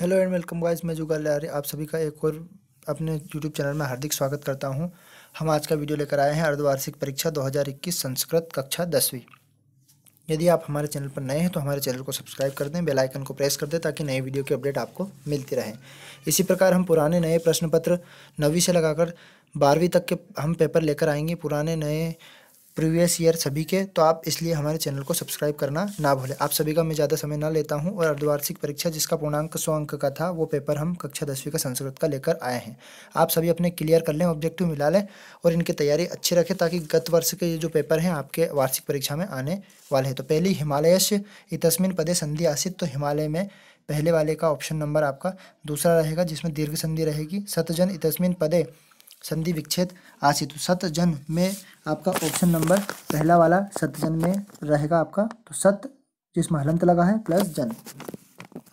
hello and welcome guys मैं जुगल लहरे आप सभी का एक और अपने यूट्यूब चैनल में हार्दिक स्वागत करता हूं हम आज का वीडियो लेकर आए हैं अर्धवार्षिक परीक्षा 2021 संस्कृत कक्षा दसवीं यदि आप हमारे चैनल पर नए हैं तो हमारे चैनल को सब्सक्राइब कर दें बेल आइकन को प्रेस कर दें ताकि नए वीडियो की अपडेट आपको मिलती रहे इसी प्रकार हम पुराने नए प्रश्न पत्र नवीं से लगाकर बारहवीं तक के हम पेपर लेकर आएंगे पुराने नए प्रीवियस ईयर सभी के तो आप इसलिए हमारे चैनल को सब्सक्राइब करना ना भूलें आप सभी का मैं ज़्यादा समय ना लेता हूं और अर्धवार्षिक परीक्षा जिसका पूर्णांक सौ अंक का था वो पेपर हम कक्षा दसवीं का संस्कृत का लेकर आए हैं आप सभी अपने क्लियर कर लें ऑब्जेक्टिव मिला लें और इनकी तैयारी अच्छी रखें ताकि गत वर्ष के ये जो पेपर हैं आपके वार्षिक परीक्षा में आने वाले हैं तो पहली हिमालयश इतस्मिन पदे संधि आसित तो हिमालय में पहले वाले का ऑप्शन नंबर आपका दूसरा रहेगा जिसमें दीर्घ संधि रहेगी सतजन इतस्मिन पदे संधि विच्छेद आशित तो सत्यजन में आपका ऑप्शन नंबर पहला वाला सत्यजन में रहेगा आपका तो सत जिसमें हलंत लगा है प्लस जन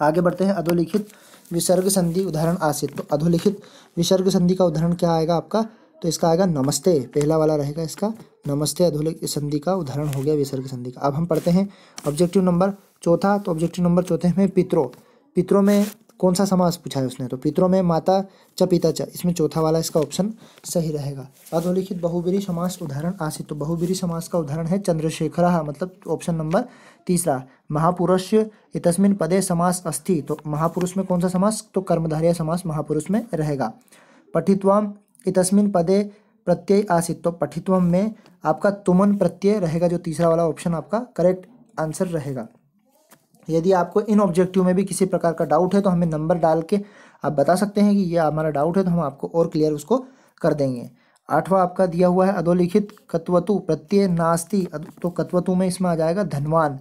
आगे बढ़ते हैं अधोलिखित विसर्ग संधि उदाहरण आशित तो अधोलिखित विसर्ग संधि का उदाहरण क्या आएगा आपका तो इसका आएगा नमस्ते पहला वाला रहेगा इसका नमस्ते अधोलिखित संधि का उदाहरण हो गया विसर्ग संधि का अब हम पढ़ते हैं ऑब्जेक्टिव नंबर चौथा तो ऑब्जेक्टिव नंबर चौथे में पित्रो पित्रों में कौन सा समास पूछा है उसने तो पितरों में माता च पिता च इसमें चौथा वाला इसका ऑप्शन सही रहेगा अधोलिखित बहुबरी समास उदाहरण आसित तो बहुबरी समास का उदाहरण है चंद्रशेखर मतलब ऑप्शन नंबर तीसरा महापुरुष इतस्मिन पदे समास अस्थि तो महापुरुष में कौन सा समास तो कर्मधारिया समास महापुरुष में रहेगा पठित्वम इतस्मिन पदे प्रत्यय आसित तो पठित्वम में आपका तुमन प्रत्यय रहेगा जो तीसरा वाला ऑप्शन आपका करेक्ट आंसर रहेगा यदि आपको इन ऑब्जेक्टिव में भी किसी प्रकार का डाउट है तो हमें नंबर डाल के आप बता सकते हैं कि ये हमारा डाउट है तो हम आपको और क्लियर उसको कर देंगे आठवां आपका दिया हुआ है अधोलिखित कत्वतु प्रत्यय नास्ति तो कत्वतु में इसमें आ जाएगा धनवान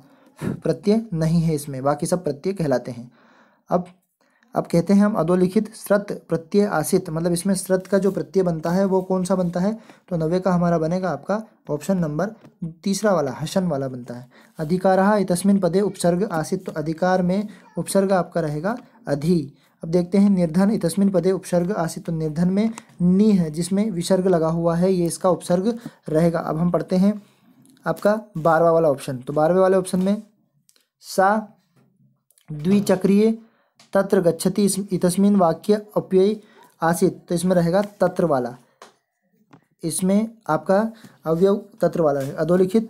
प्रत्यय नहीं है इसमें बाकी सब प्रत्यय कहलाते हैं अब अब कहते हैं हम अधोलिखित स्रत प्रत्यय आसित मतलब इसमें स्रत का जो प्रत्यय बनता है वो कौन सा बनता है तो नवे का हमारा बनेगा आपका ऑप्शन नंबर तीसरा वाला हसन वाला बनता है अधिकार तस्मिन पदे उपसर्ग आसित तो अधिकार में उपसर्ग आपका रहेगा अधि अब देखते हैं निर्धन इतस्मिन पदे उपसर्ग आसित तो निर्धन में नी है जिसमें विसर्ग लगा हुआ है ये इसका उपसर्ग रहेगा अब हम पढ़ते हैं आपका बारवा वाला ऑप्शन तो बारहवें वाले ऑप्शन में सा द्विचक्रीय तत्र गच्छति इतस्मिन वाक्य अप्यय आसित तो इसमें रहेगा तत्र वाला इसमें आपका अवयव तत्र वाला है अधोलिखित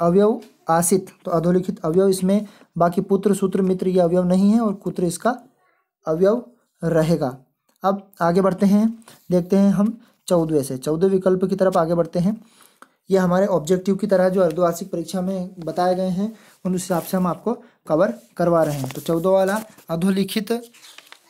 अवयव आसित तो अधोलिखित अवयव इसमें बाकी पुत्र सूत्र मित्र ये अवयव नहीं है और पुत्र इसका अवयव रहेगा अब आगे बढ़ते हैं देखते हैं हम चौदह से चौदह विकल्प की तरफ आगे बढ़ते हैं ये हमारे ऑब्जेक्टिव की तरह जो अर्धवार्षिक परीक्षा में बताए गए हैं उन हिसाब से हम आपको कवर करवा रहे हैं तो चौदह वाला अधोलिखित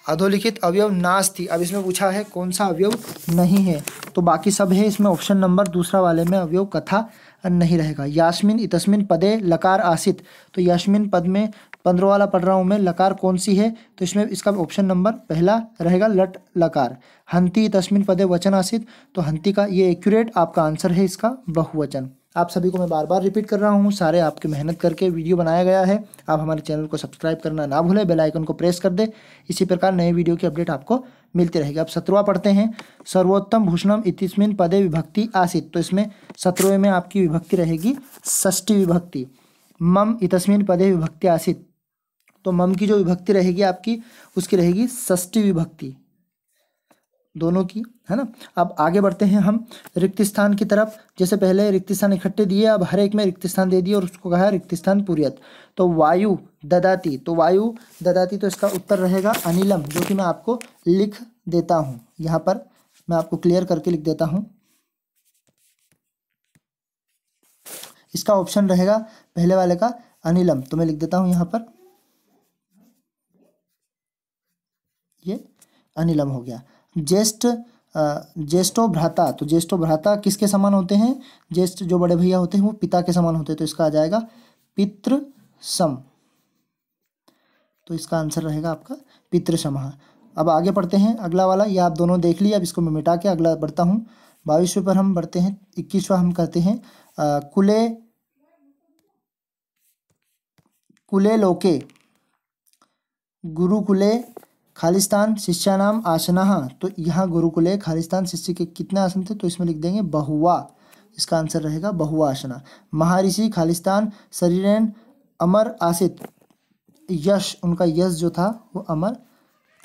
अधोलिखित अवयव थी अब इसमें पूछा है कौन सा अवयव नहीं है तो बाकी सब है इसमें ऑप्शन नंबर दूसरा वाले में अवयव कथा नहीं रहेगा यास्मिन इतस्मिन पदे लकार आसित तो यास्मिन पद में पंद्रह वाला पढ़ रहा हूँ मैं लकार कौन सी है तो इसमें इसका ऑप्शन नंबर पहला रहेगा लट लकार हंती तस्मिन पदे वचन आसित तो हंती का ये एक्यूरेट आपका आंसर है इसका बहुवचन आप सभी को मैं बार बार रिपीट कर रहा हूँ सारे आपकी मेहनत करके वीडियो बनाया गया है आप हमारे चैनल को सब्सक्राइब करना ना भूलें बेल आइकन को प्रेस कर दे इसी प्रकार नए वीडियो की अपडेट आपको मिलती रहेगी अब सत्रवा पढ़ते हैं सर्वोत्तम भूषणम इतिस्मिन पदे विभक्ति आसित तो इसमें सत्रहवें में आपकी विभक्ति रहेगी षष्ठी विभक्ति मम इतस्मिन पदे विभक्ति आसित तो मम की जो विभक्ति रहेगी आपकी उसकी रहेगी षष्टी विभक्ति दोनों की है ना अब आगे बढ़ते हैं हम रिक्त स्थान की तरफ जैसे पहले रिक्त स्थान इकट्ठे दिए अब हर एक में रिक्त स्थान दे दिए और उसको कहा रिक्त स्थान पूरियत तो वायु ददाती तो वायु ददाती तो इसका उत्तर रहेगा अनिलम जो कि मैं आपको लिख देता हूँ यहाँ पर मैं आपको क्लियर करके लिख देता हूँ इसका ऑप्शन रहेगा पहले वाले का अनिलम तो मैं लिख देता हूँ यहाँ पर ये अनिलम हो गया ज्येष्ठ ज्येष्ठो भ्राता तो ज्येष्ठो भ्राता किसके समान होते हैं ज्येष्ठ जो बड़े भैया होते हैं वो पिता के समान होते हैं तो इसका आ जाएगा पितृ सम तो इसका आंसर रहेगा आपका पितृसम हाँ, अब आगे पढ़ते हैं अगला वाला ये आप दोनों देख लिए अब इसको मैं मिटा के अगला बढ़ता हूँ बाईसवें पर हम बढ़ते हैं इक्कीसवा हम करते हैं आ, कुले कुले लोके गुरुकुले खालिस्तान नाम आसना तो यहाँ गुरुकुल खालिस्तान शिष्य के कितने आसन थे तो इसमें लिख देंगे बहुआ इसका आंसर रहेगा बहुआ आसना महारिषि खालिस्तान शरीरेन अमर आसित यश उनका यश जो था वो अमर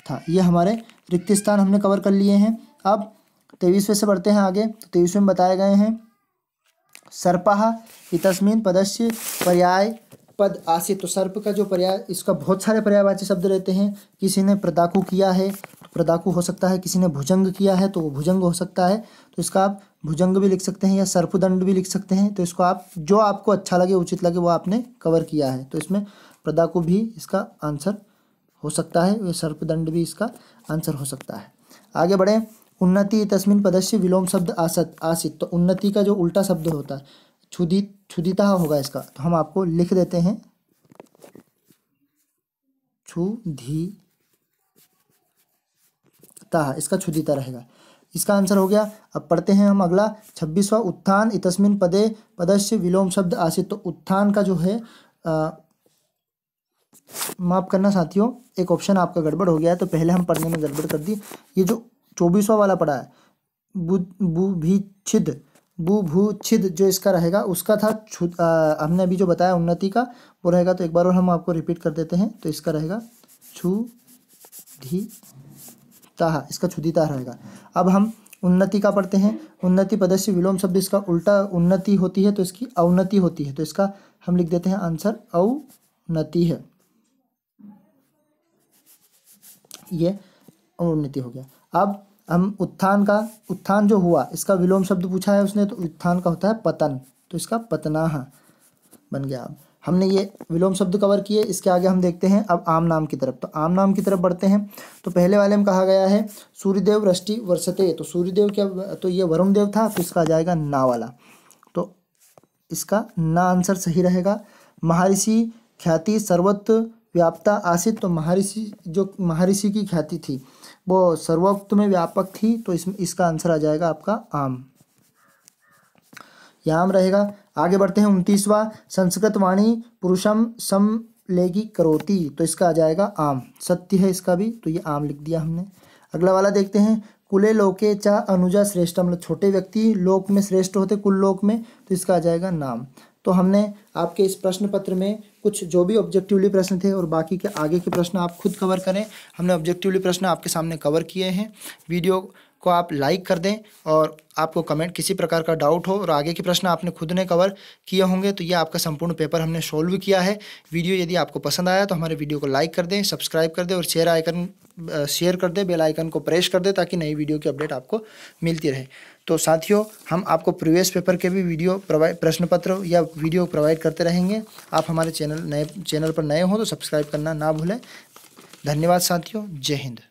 था ये हमारे रिक्त स्थान हमने कवर कर लिए हैं अब तेईसवें से बढ़ते हैं आगे तो तेईसवें में बताए गए हैं सर्पाह इतस्मिन पदस्य पर्याय पद आसे तो सर्प का जो पर्याय इसका बहुत सारे पर्यायवाची शब्द रहते हैं किसी ने प्रदाकू किया है तो प्रदाकू हो सकता है किसी ने भुजंग किया है तो वो भुजंग हो सकता है तो इसका आप भुजंग भी लिख सकते हैं या सर्पदंड भी लिख सकते हैं तो इसको आप जो आपको अच्छा लगे उचित लगे वो आपने कवर किया है तो इसमें प्रदाकू भी इसका आंसर हो सकता है या सर्पदंड भी इसका आंसर हो सकता है आगे बढ़ें उन्नति तस्मिन पदस्य विलोम शब्द आसत आसित तो उन्नति का जो उल्टा शब्द होता है छुदी छुदिता होगा इसका तो हम आपको लिख देते हैं क्षुधिता इसका छुदिता रहेगा इसका आंसर हो गया अब पढ़ते हैं हम अगला छब्बीसवा उत्थान इतस्मिन पदे पदस्य विलोम शब्द आसित तो उत्थान का जो है आ, माफ करना साथियों एक ऑप्शन आपका गड़बड़ हो गया है तो पहले हम पढ़ने में गड़बड़ कर दी ये जो चौबीसवा वाला पढ़ा है बुभिच्छिद भू भू छिद जो इसका रहेगा उसका था आ, हमने अभी जो बताया उन्नति का वो रहेगा तो एक बार और हम आपको रिपीट कर देते हैं तो इसका रहेगा छू धी ताहा इसका छुदीता रहेगा अब हम उन्नति का पढ़ते हैं उन्नति पदस्य विलोम शब्द इसका उल्टा उन्नति होती है तो इसकी अवनति होती है तो इसका हम लिख देते हैं आंसर अवनति है ये अवनति हो गया अब हम उत्थान का उत्थान जो हुआ इसका विलोम शब्द पूछा है उसने तो उत्थान का होता है पतन तो इसका पतनाह बन गया अब हमने ये विलोम शब्द कवर किए इसके आगे हम देखते हैं अब आम नाम की तरफ तो आम नाम की तरफ बढ़ते हैं तो पहले वाले में कहा गया है सूर्यदेव वृष्टि वर्षते तो सूर्यदेव क्या तो ये वरुण देव था तो इसका आ जाएगा ना वाला तो इसका ना आंसर सही रहेगा महर्षि ख्याति सर्वत्र व्याप्ता आसित तो महर्षि जो महर्षि की ख्याति थी वो सर्वोक्त में व्यापक थी तो इसमें इसका आंसर आ जाएगा आपका आम याम रहेगा आगे बढ़ते हैं उनतीसवा संस्कृत वाणी पुरुषम लेगी करोती तो इसका आ जाएगा आम सत्य है इसका भी तो ये आम लिख दिया हमने अगला वाला देखते हैं कुले लोके चा अनुजा श्रेष्ठ मतलब छोटे व्यक्ति लोक में श्रेष्ठ होते कुल लोक में तो इसका आ जाएगा नाम तो हमने आपके इस प्रश्न पत्र में कुछ जो भी ऑब्जेक्टिवली प्रश्न थे और बाकी के आगे के प्रश्न आप खुद कवर करें हमने ऑब्जेक्टिवली प्रश्न आपके सामने कवर किए हैं वीडियो को आप लाइक कर दें और आपको कमेंट किसी प्रकार का डाउट हो और आगे के प्रश्न आपने खुद ने कवर किए होंगे तो ये आपका संपूर्ण पेपर हमने सॉल्व किया है वीडियो यदि आपको पसंद आया तो हमारे वीडियो को लाइक कर दें सब्सक्राइब कर दें और शेयर आइकन शेयर कर दे बेल आइकन को प्रेस कर दे ताकि नई वीडियो की अपडेट आपको मिलती रहे तो साथियों हम आपको प्रीवियस पेपर के भी वीडियो प्रोवाइड प्रश्न पत्र या वीडियो प्रोवाइड करते रहेंगे आप हमारे चैनल नए चैनल पर नए हों तो सब्सक्राइब करना ना भूलें धन्यवाद साथियों जय हिंद